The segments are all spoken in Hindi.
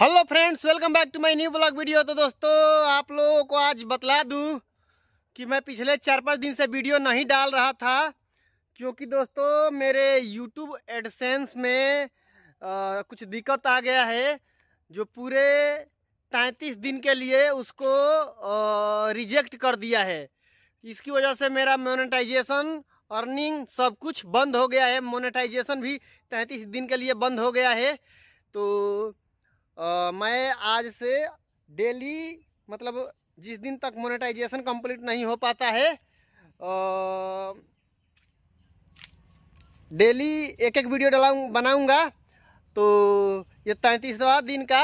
hello friends welcome back to my new blog video तो दोस्तों आप लोगों को आज बतला दूं कि मैं पिछले चार पाँच दिन से वीडियो नहीं डाल रहा था क्योंकि दोस्तों मेरे यूट्यूब एडसेंस में आ, कुछ दिक्कत आ गया है जो पूरे तैंतीस दिन के लिए उसको आ, रिजेक्ट कर दिया है इसकी वजह से मेरा मोनेटाइजेशन अर्निंग सब कुछ बंद हो गया है मोनेटाइजेशन भी तैंतीस दिन के लिए बंद हो गया है तो मैं आज से डेली मतलब जिस दिन तक मोनेटाइजेशन कंप्लीट नहीं हो पाता है डेली एक एक वीडियो डलाऊँ बनाऊँगा तो ये तैंतीसवा दिन का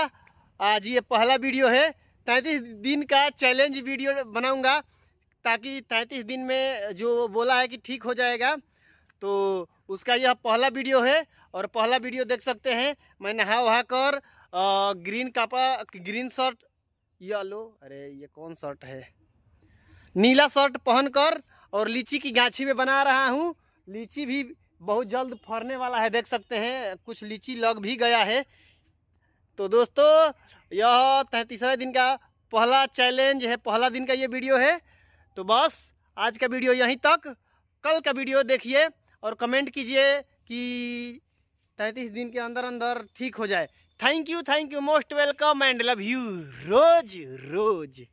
आज ये पहला वीडियो है तैंतीस दिन का चैलेंज वीडियो बनाऊँगा ताकि तैंतीस दिन में जो बोला है कि ठीक हो जाएगा तो उसका यह पहला वीडियो है और पहला वीडियो देख सकते हैं मैं नहा वहा कर ग्रीन कापा ग्रीन शर्ट येलो अरे ये कौन शर्ट है नीला शर्ट पहनकर और लीची की गाछी में बना रहा हूँ लीची भी बहुत जल्द फरने वाला है देख सकते हैं कुछ लीची लग भी गया है तो दोस्तों यह तैंतीसवें दिन का पहला चैलेंज है पहला दिन का ये वीडियो है तो बस आज का वीडियो यहीं तक कल का वीडियो देखिए और कमेंट कीजिए कि तैंतीस दिन के अंदर अंदर ठीक हो जाए thank you thank you most welcome and love you रोज रोज